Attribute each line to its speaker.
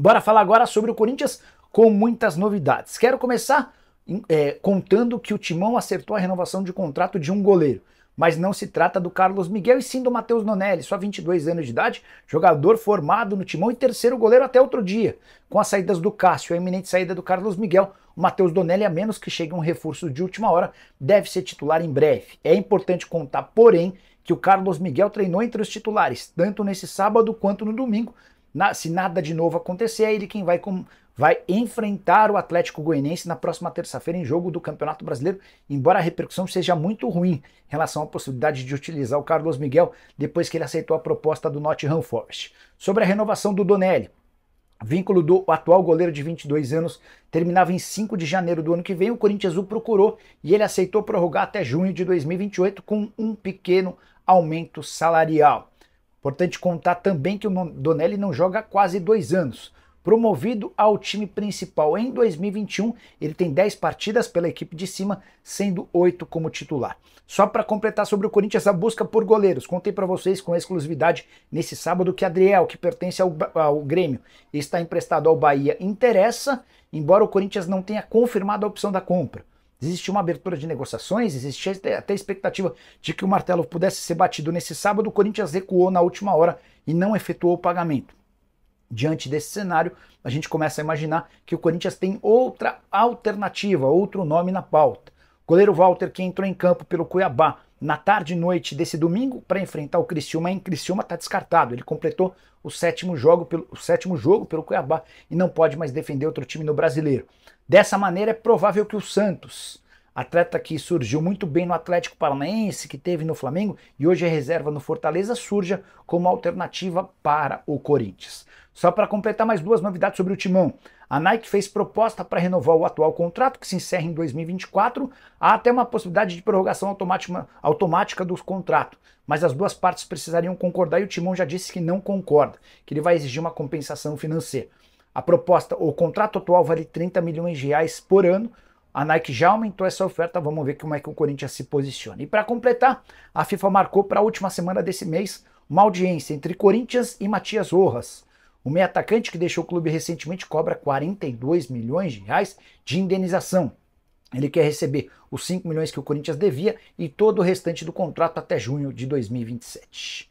Speaker 1: Bora falar agora sobre o Corinthians com muitas novidades. Quero começar é, contando que o Timão acertou a renovação de contrato de um goleiro. Mas não se trata do Carlos Miguel e sim do Matheus Nonelli, só 22 anos de idade, jogador formado no Timão e terceiro goleiro até outro dia. Com as saídas do Cássio e a iminente saída do Carlos Miguel, o Matheus Donelli, a menos que chegue um reforço de última hora, deve ser titular em breve. É importante contar, porém, que o Carlos Miguel treinou entre os titulares, tanto nesse sábado quanto no domingo, na, se nada de novo acontecer, é ele quem vai, com, vai enfrentar o Atlético Goianiense na próxima terça-feira em jogo do Campeonato Brasileiro, embora a repercussão seja muito ruim em relação à possibilidade de utilizar o Carlos Miguel depois que ele aceitou a proposta do Nottingham Forest. Sobre a renovação do Donelli, vínculo do atual goleiro de 22 anos terminava em 5 de janeiro do ano que vem, o Corinthians o procurou e ele aceitou prorrogar até junho de 2028 com um pequeno aumento salarial. Importante contar também que o Donelli não joga há quase dois anos. Promovido ao time principal em 2021, ele tem 10 partidas pela equipe de cima, sendo 8 como titular. Só para completar sobre o Corinthians a busca por goleiros, contei para vocês com exclusividade nesse sábado que Adriel, que pertence ao, ao Grêmio, está emprestado ao Bahia, interessa, embora o Corinthians não tenha confirmado a opção da compra. Existia uma abertura de negociações, existia até a expectativa de que o martelo pudesse ser batido nesse sábado. O Corinthians recuou na última hora e não efetuou o pagamento. Diante desse cenário, a gente começa a imaginar que o Corinthians tem outra alternativa, outro nome na pauta. O goleiro Walter, que entrou em campo pelo Cuiabá na tarde e noite desse domingo para enfrentar o Criciúma. Em Criciúma está descartado. Ele completou o sétimo, jogo pelo, o sétimo jogo pelo Cuiabá e não pode mais defender outro time no brasileiro. Dessa maneira, é provável que o Santos atleta que surgiu muito bem no Atlético Paranaense, que teve no Flamengo e hoje é reserva no Fortaleza, surja como alternativa para o Corinthians. Só para completar mais duas novidades sobre o Timão. A Nike fez proposta para renovar o atual contrato, que se encerra em 2024. Há até uma possibilidade de prorrogação automática, automática do contrato, mas as duas partes precisariam concordar e o Timão já disse que não concorda, que ele vai exigir uma compensação financeira. A proposta, o contrato atual vale 30 milhões de reais por ano, a Nike já aumentou essa oferta, vamos ver como é que o Corinthians se posiciona. E para completar, a FIFA marcou para a última semana desse mês uma audiência entre Corinthians e Matias Rojas. O meio atacante que deixou o clube recentemente cobra 42 milhões de reais de indenização. Ele quer receber os 5 milhões que o Corinthians devia e todo o restante do contrato até junho de 2027.